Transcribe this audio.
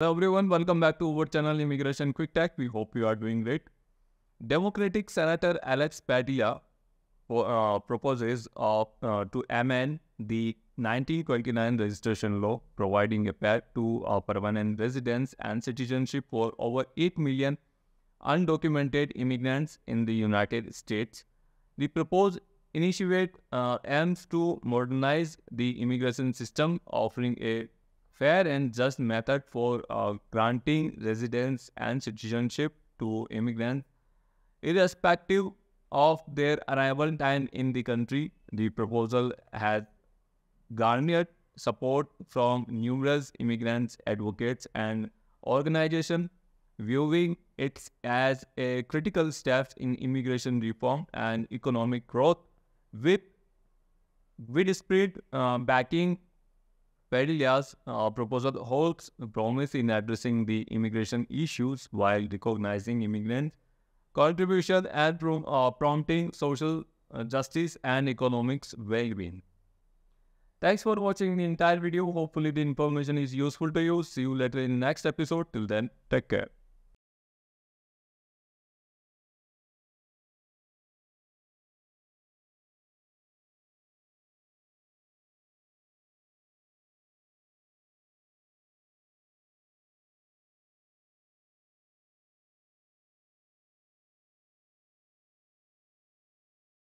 Hello everyone, welcome back to our channel Immigration Quick Tech. We hope you are doing great. Democratic Senator Alex Padilla uh, proposes uh, to amend the 1929 registration law, providing a path to permanent residence and citizenship for over 8 million undocumented immigrants in the United States. The proposed initiative uh, aims to modernize the immigration system, offering a fair and just method for uh, granting residence and citizenship to immigrants, irrespective of their arrival time in the country. The proposal has garnered support from numerous immigrants, advocates, and organizations, viewing it as a critical step in immigration reform and economic growth with widespread uh, backing Padilla's uh, proposal holds promise in addressing the immigration issues while recognizing immigrant contribution and prom uh, prompting social uh, justice and economics well-being. Thanks for watching the entire video. Hopefully the information is useful to you. See you later in next episode. Till then, take care.